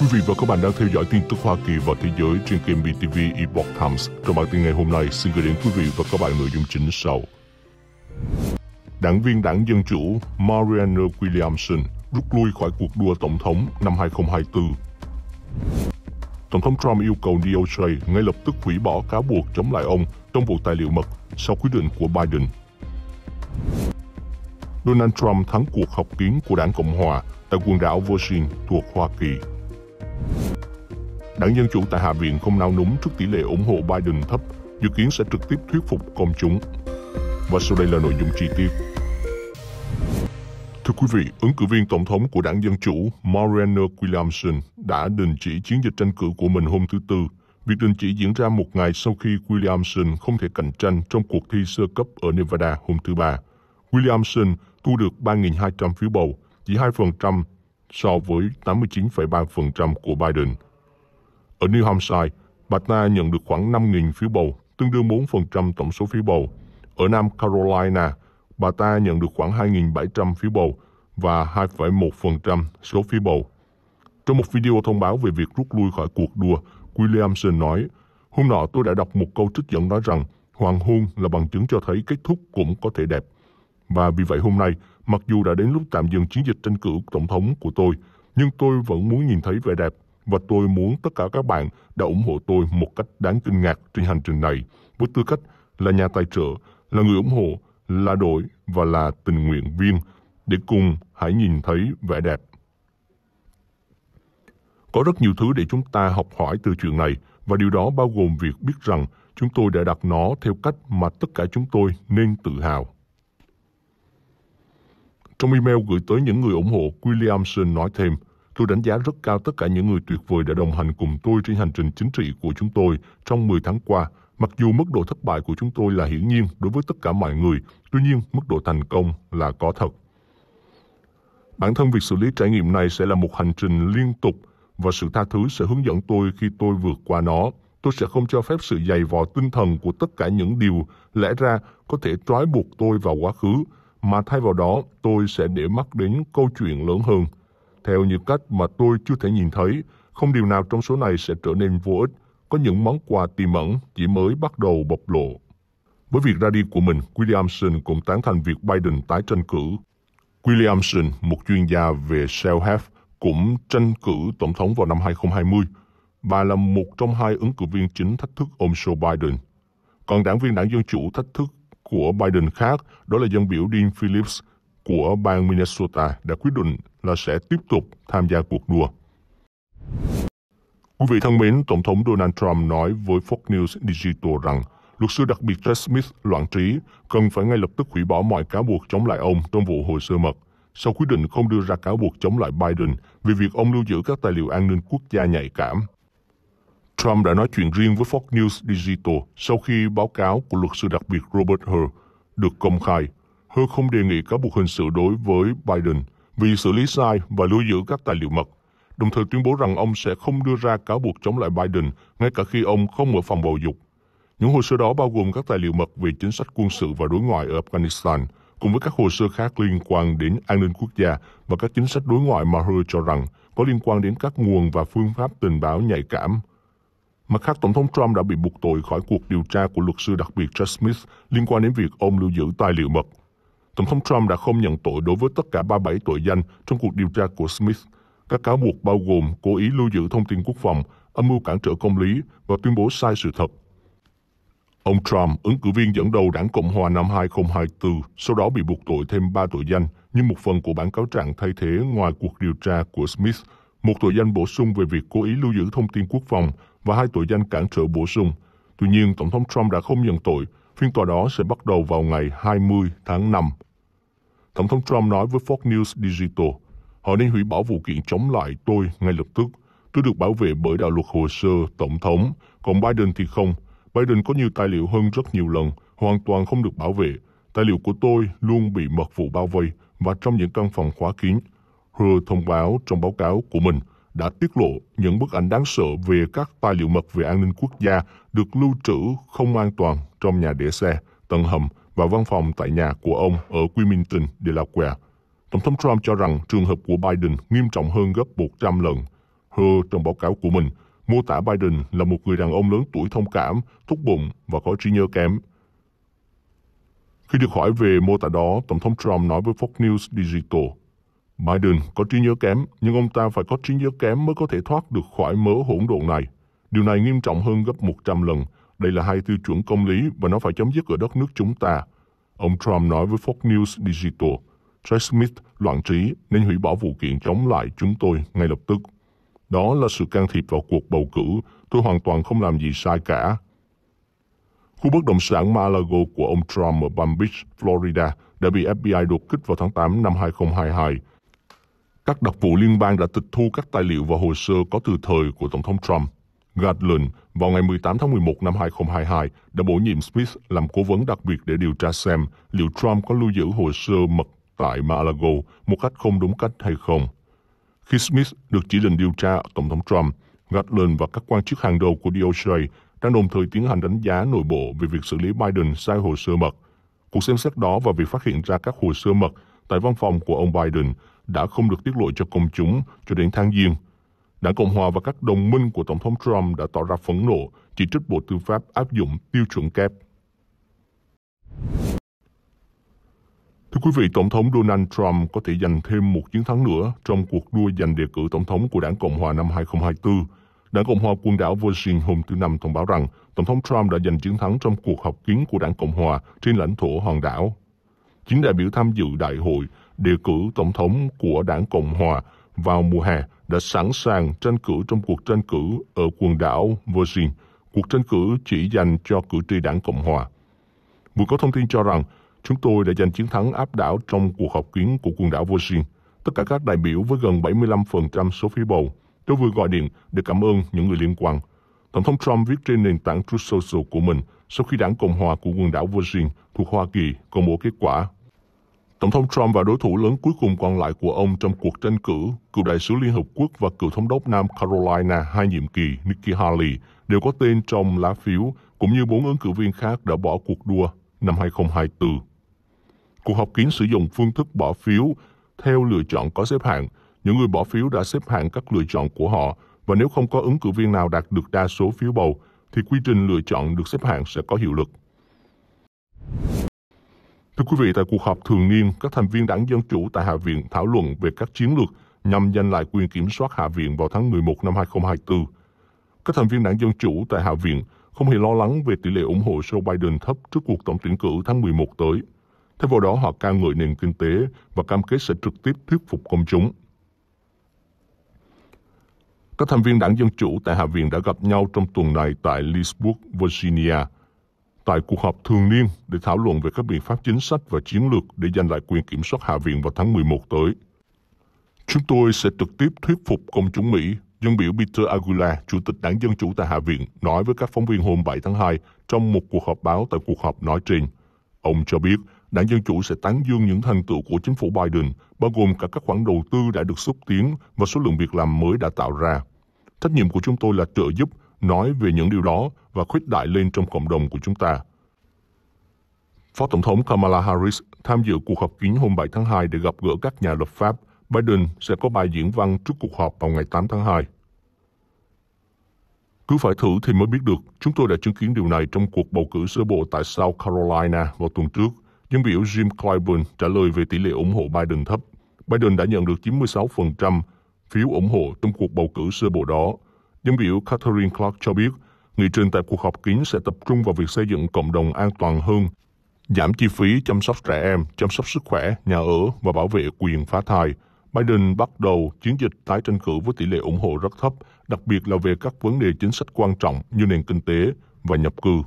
Quý vị và các bạn đang theo dõi tin tức Hoa Kỳ và thế giới trên kênh BTV Epoch Times. Trong bản tin ngày hôm nay, xin gửi đến quý vị và các bạn nội dung chính sau. Đảng viên đảng Dân Chủ Marianne Williamson rút lui khỏi cuộc đua tổng thống năm 2024. Tổng thống Trump yêu cầu DOJ ngay lập tức hủy bỏ cáo buộc chống lại ông trong bộ tài liệu mật sau quyết định của Biden. Donald Trump thắng cuộc học kiến của đảng Cộng hòa tại quần đảo Virgin thuộc Hoa Kỳ. Đảng Dân Chủ tại Hạ viện không nao núng trước tỷ lệ ủng hộ Biden thấp, dự kiến sẽ trực tiếp thuyết phục công chúng. Và sau đây là nội dung chi tiết. Thưa quý vị, ứng cử viên tổng thống của đảng Dân Chủ Marianne Williamson đã đình chỉ chiến dịch tranh cử của mình hôm thứ Tư. Việc đình chỉ diễn ra một ngày sau khi Williamson không thể cạnh tranh trong cuộc thi sơ cấp ở Nevada hôm thứ Ba. Williamson thu được 3.200 phiếu bầu, chỉ 2% so với 89,3% của Biden – ở New Hampshire, bà ta nhận được khoảng 5.000 phiếu bầu, tương đương 4% tổng số phiếu bầu. Ở Nam Carolina, bà ta nhận được khoảng 2.700 phiếu bầu và 2,1% số phiếu bầu. Trong một video thông báo về việc rút lui khỏi cuộc đua, Williamson nói, Hôm nọ tôi đã đọc một câu trích dẫn nói rằng hoàng hôn là bằng chứng cho thấy kết thúc cũng có thể đẹp. Và vì vậy hôm nay, mặc dù đã đến lúc tạm dừng chiến dịch tranh cử tổng thống của tôi, nhưng tôi vẫn muốn nhìn thấy vẻ đẹp và tôi muốn tất cả các bạn đã ủng hộ tôi một cách đáng kinh ngạc trên hành trình này với tư cách là nhà tài trợ, là người ủng hộ, là đội và là tình nguyện viên để cùng hãy nhìn thấy vẻ đẹp. Có rất nhiều thứ để chúng ta học hỏi từ chuyện này và điều đó bao gồm việc biết rằng chúng tôi đã đặt nó theo cách mà tất cả chúng tôi nên tự hào. Trong email gửi tới những người ủng hộ, Williamson nói thêm – Tôi đánh giá rất cao tất cả những người tuyệt vời đã đồng hành cùng tôi trên hành trình chính trị của chúng tôi trong 10 tháng qua. Mặc dù mức độ thất bại của chúng tôi là hiển nhiên đối với tất cả mọi người, tuy nhiên mức độ thành công là có thật. Bản thân việc xử lý trải nghiệm này sẽ là một hành trình liên tục và sự tha thứ sẽ hướng dẫn tôi khi tôi vượt qua nó. Tôi sẽ không cho phép sự dày vò tinh thần của tất cả những điều lẽ ra có thể trói buộc tôi vào quá khứ, mà thay vào đó tôi sẽ để mắt đến câu chuyện lớn hơn – theo như cách mà tôi chưa thể nhìn thấy, không điều nào trong số này sẽ trở nên vô ích. Có những món quà tiềm ẩn chỉ mới bắt đầu bộc lộ. Với việc ra đi của mình, Williamson cũng tán thành việc Biden tái tranh cử. Williamson, một chuyên gia về self-help, cũng tranh cử tổng thống vào năm 2020. và là một trong hai ứng cử viên chính thách thức ông Joe Biden. Còn đảng viên đảng Dân Chủ thách thức của Biden khác, đó là dân biểu Dean Phillips, của bang Minnesota đã quyết định là sẽ tiếp tục tham gia cuộc đua. Quý vị thân mến, Tổng thống Donald Trump nói với Fox News Digital rằng luật sư đặc biệt Chad Smith loạn trí cần phải ngay lập tức hủy bỏ mọi cáo buộc chống lại ông trong vụ hồ sơ mật sau quyết định không đưa ra cáo buộc chống lại Biden vì việc ông lưu giữ các tài liệu an ninh quốc gia nhạy cảm. Trump đã nói chuyện riêng với Fox News Digital sau khi báo cáo của luật sư đặc biệt Robert Hur được công khai Hơ không đề nghị cáo buộc hình sự đối với Biden vì xử lý sai và lưu giữ các tài liệu mật, đồng thời tuyên bố rằng ông sẽ không đưa ra cáo buộc chống lại Biden ngay cả khi ông không ở phòng bầu dục. Những hồ sơ đó bao gồm các tài liệu mật về chính sách quân sự và đối ngoại ở Afghanistan, cùng với các hồ sơ khác liên quan đến an ninh quốc gia và các chính sách đối ngoại mà Hơ cho rằng có liên quan đến các nguồn và phương pháp tình báo nhạy cảm. Mặt khác, Tổng thống Trump đã bị buộc tội khỏi cuộc điều tra của luật sư đặc biệt Jack Smith liên quan đến việc ông lưu giữ tài liệu mật Tổng thống Trump đã không nhận tội đối với tất cả 37 tội danh trong cuộc điều tra của Smith. Các cáo buộc bao gồm cố ý lưu giữ thông tin quốc phòng, âm mưu cản trở công lý và tuyên bố sai sự thật. Ông Trump, ứng cử viên dẫn đầu đảng Cộng hòa năm 2024, sau đó bị buộc tội thêm 3 tội danh nhưng một phần của bản cáo trạng thay thế ngoài cuộc điều tra của Smith, một tội danh bổ sung về việc cố ý lưu giữ thông tin quốc phòng và hai tội danh cản trở bổ sung. Tuy nhiên, Tổng thống Trump đã không nhận tội. Phiên tòa đó sẽ bắt đầu vào ngày 20 tháng 5 Tổng thống Trump nói với Fox News Digital, họ nên hủy bỏ vụ kiện chống lại tôi ngay lập tức. Tôi được bảo vệ bởi đạo luật hồ sơ tổng thống, còn Biden thì không. Biden có nhiều tài liệu hơn rất nhiều lần, hoàn toàn không được bảo vệ. Tài liệu của tôi luôn bị mật vụ bao vây và trong những căn phòng khóa kín. Hứa thông báo trong báo cáo của mình đã tiết lộ những bức ảnh đáng sợ về các tài liệu mật về an ninh quốc gia được lưu trữ không an toàn trong nhà để xe, tầng hầm và văn phòng tại nhà của ông ở Wilmington, Delaware. Tổng thống Trump cho rằng trường hợp của Biden nghiêm trọng hơn gấp 100 lần. Hơ trong báo cáo của mình mô tả Biden là một người đàn ông lớn tuổi thông cảm, thúc bụng và có trí nhớ kém. Khi được hỏi về mô tả đó, Tổng thống Trump nói với Fox News Digital, Biden có trí nhớ kém, nhưng ông ta phải có trí nhớ kém mới có thể thoát được khỏi mớ hỗn độn này. Điều này nghiêm trọng hơn gấp 100 lần đây là hai tiêu chuẩn công lý và nó phải chấm dứt ở đất nước chúng ta. Ông Trump nói với Fox News Digital, Jack Smith loạn trí nên hủy bỏ vụ kiện chống lại chúng tôi ngay lập tức. Đó là sự can thiệp vào cuộc bầu cử, tôi hoàn toàn không làm gì sai cả. Khu bất động sản Malago của ông Trump ở Palm Beach, Florida đã bị FBI đột kích vào tháng 8 năm 2022. Các đặc vụ liên bang đã tịch thu các tài liệu và hồ sơ có từ thời của Tổng thống Trump. Gatlin vào ngày 18 tháng 11 năm 2022 đã bổ nhiệm Smith làm cố vấn đặc biệt để điều tra xem liệu Trump có lưu giữ hồ sơ mật tại Mar-a-Lago một cách không đúng cách hay không. Khi Smith được chỉ định điều tra Tổng thống Trump, Gatlin và các quan chức hàng đầu của DOJ đang đồng thời tiến hành đánh giá nội bộ về việc xử lý Biden sai hồ sơ mật. Cuộc xem xét đó và việc phát hiện ra các hồ sơ mật tại văn phòng của ông Biden đã không được tiết lộ cho công chúng cho đến tháng Giêng – Đảng Cộng hòa và các đồng minh của Tổng thống Trump đã tỏ ra phẫn nộ, chỉ trích Bộ Tư pháp áp dụng tiêu chuẩn kép. Thưa quý vị, Tổng thống Donald Trump có thể giành thêm một chiến thắng nữa trong cuộc đua giành đề cử Tổng thống của Đảng Cộng hòa năm 2024. Đảng Cộng hòa quần đảo Virgin hôm thứ Năm thông báo rằng Tổng thống Trump đã giành chiến thắng trong cuộc họp kiến của Đảng Cộng hòa trên lãnh thổ hòn đảo. Chính đại biểu tham dự đại hội đề cử Tổng thống của Đảng Cộng hòa vào mùa hè đã sẵn sàng tranh cử trong cuộc tranh cử ở quần đảo Virgin, cuộc tranh cử chỉ dành cho cử tri đảng Cộng Hòa. Vừa có thông tin cho rằng, chúng tôi đã giành chiến thắng áp đảo trong cuộc họp kiến của quần đảo Virgin. Tất cả các đại biểu với gần 75% số phiếu bầu. Tôi vừa gọi điện để cảm ơn những người liên quan. Tổng thống Trump viết trên nền tảng Truth Social của mình sau khi đảng Cộng hòa của quần đảo Virgin thuộc Hoa Kỳ công bố kết quả Tổng thống Trump và đối thủ lớn cuối cùng còn lại của ông trong cuộc tranh cử, cựu đại sứ Liên Hợp Quốc và cựu thống đốc Nam Carolina hai nhiệm kỳ Nikki Haley đều có tên trong lá phiếu, cũng như bốn ứng cử viên khác đã bỏ cuộc đua năm 2024. Cuộc họp kín sử dụng phương thức bỏ phiếu theo lựa chọn có xếp hạng. Những người bỏ phiếu đã xếp hạng các lựa chọn của họ và nếu không có ứng cử viên nào đạt được đa số phiếu bầu, thì quy trình lựa chọn được xếp hạng sẽ có hiệu lực. Thưa quý vị, tại cuộc họp thường niên, các thành viên đảng Dân Chủ tại Hạ viện thảo luận về các chiến lược nhằm giành lại quyền kiểm soát Hạ viện vào tháng 11 năm 2024. Các thành viên đảng Dân Chủ tại Hạ viện không hề lo lắng về tỷ lệ ủng hộ Joe Biden thấp trước cuộc tổng tuyển cử tháng 11 tới. Thay vào đó, họ ca ngợi nền kinh tế và cam kết sẽ trực tiếp thuyết phục công chúng. Các thành viên đảng Dân Chủ tại Hạ viện đã gặp nhau trong tuần này tại Leesburg, Virginia – tại cuộc họp thường niên để thảo luận về các biện pháp chính sách và chiến lược để giành lại quyền kiểm soát Hạ viện vào tháng 11 tới. Chúng tôi sẽ trực tiếp thuyết phục công chúng Mỹ, dân biểu Peter Aguilar, Chủ tịch Đảng Dân Chủ tại Hạ viện, nói với các phóng viên hôm 7 tháng 2 trong một cuộc họp báo tại cuộc họp nói trên. Ông cho biết, Đảng Dân Chủ sẽ tán dương những thành tựu của chính phủ Biden, bao gồm cả các khoản đầu tư đã được xúc tiến và số lượng việc làm mới đã tạo ra. Trách nhiệm của chúng tôi là trợ giúp, nói về những điều đó và khuếch đại lên trong cộng đồng của chúng ta. Phó Tổng thống Kamala Harris tham dự cuộc họp kín hôm 7 tháng 2 để gặp gỡ các nhà lập pháp. Biden sẽ có bài diễn văn trước cuộc họp vào ngày 8 tháng 2. Cứ phải thử thì mới biết được, chúng tôi đã chứng kiến điều này trong cuộc bầu cử sơ bộ tại South Carolina vào tuần trước. Dân biểu Jim Clyburn trả lời về tỷ lệ ủng hộ Biden thấp. Biden đã nhận được 96% phiếu ủng hộ trong cuộc bầu cử sơ bộ đó. Dân biểu Catherine Clark cho biết nghị trình tại cuộc họp kín sẽ tập trung vào việc xây dựng cộng đồng an toàn hơn, giảm chi phí chăm sóc trẻ em, chăm sóc sức khỏe, nhà ở và bảo vệ quyền phá thai. Biden bắt đầu chiến dịch tái tranh cử với tỷ lệ ủng hộ rất thấp, đặc biệt là về các vấn đề chính sách quan trọng như nền kinh tế và nhập cư.